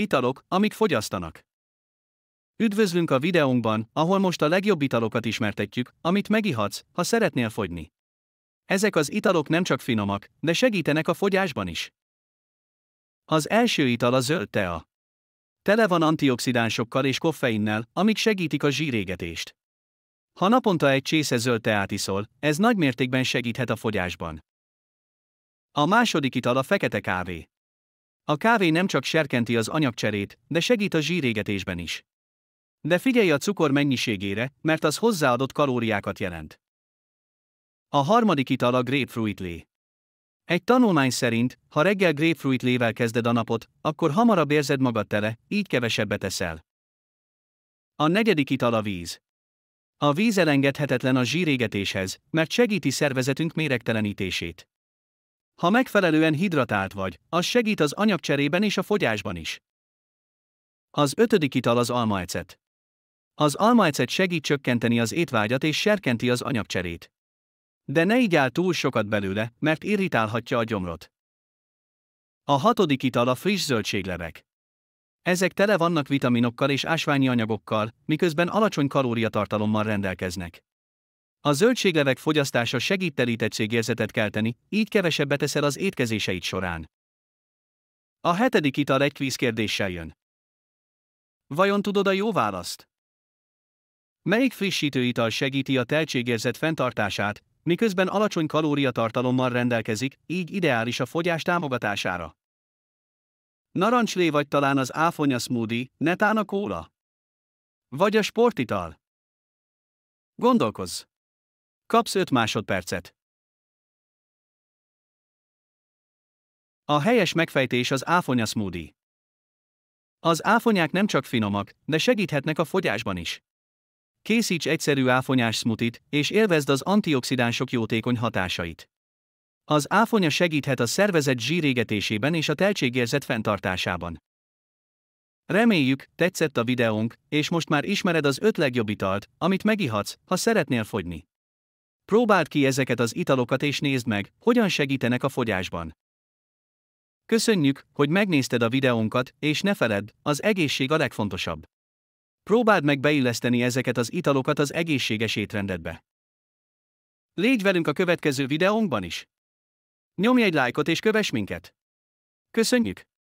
italok, amik fogyasztanak. Üdvözlünk a videónkban, ahol most a legjobb italokat ismertetjük, amit megihatsz, ha szeretnél fogyni. Ezek az italok nem csak finomak, de segítenek a fogyásban is. Az első ital a zöld tea. Tele van antioxidánsokkal és koffeinnel, amik segítik a zsírégetést. Ha naponta egy csésze zöld teát iszol, ez nagy mértékben segíthet a fogyásban. A második ital a fekete kávé. A kávé nem csak serkenti az anyagcserét, de segít a zsírégetésben is. De figyelj a cukor mennyiségére, mert az hozzáadott kalóriákat jelent. A harmadik ital a grapefruit lé. Egy tanulmány szerint, ha reggel grapefruit lével kezded a napot, akkor hamarabb érzed magad tele, így kevesebbet eszel. A negyedik ital a víz. A víz elengedhetetlen a zsírégetéshez, mert segíti szervezetünk méregtelenítését. Ha megfelelően hidratált vagy, az segít az anyagcserében és a fogyásban is. Az ötödik ital az almaecet. Az almaecet segít csökkenteni az étvágyat és serkenti az anyagcserét. De ne áll túl sokat belőle, mert irritálhatja a gyomrot. A hatodik ital a friss zöldséglevek. Ezek tele vannak vitaminokkal és ásványi anyagokkal, miközben alacsony kalóriatartalommal rendelkeznek. A zöldséglevek fogyasztása segít telítettségérzetet kelteni, így kevesebbet eszel az étkezéseid során. A hetedik ital egy kvíz kérdéssel jön. Vajon tudod a jó választ? Melyik frissítő ital segíti a teltségérzet fenntartását, miközben alacsony kalóriatartalommal rendelkezik, így ideális a fogyás támogatására? Narancslé vagy talán az áfonya smoothie, netán a kóla? Vagy a sportital? Gondolkozz! Kapsz 5 másodpercet. A helyes megfejtés az áfonya smoothie. Az áfonyák nem csak finomak, de segíthetnek a fogyásban is. Készíts egyszerű áfonyás smutit, és élvezd az antioxidánsok jótékony hatásait. Az áfonya segíthet a szervezet zsírégetésében és a teltségérzet fenntartásában. Reméljük, tetszett a videónk, és most már ismered az öt legjobb italt, amit megihatsz, ha szeretnél fogyni. Próbáld ki ezeket az italokat és nézd meg, hogyan segítenek a fogyásban. Köszönjük, hogy megnézted a videónkat, és ne feledd, az egészség a legfontosabb. Próbáld meg beilleszteni ezeket az italokat az egészséges étrendedbe. Légy velünk a következő videónkban is! Nyomj egy lájkot és kövess minket! Köszönjük!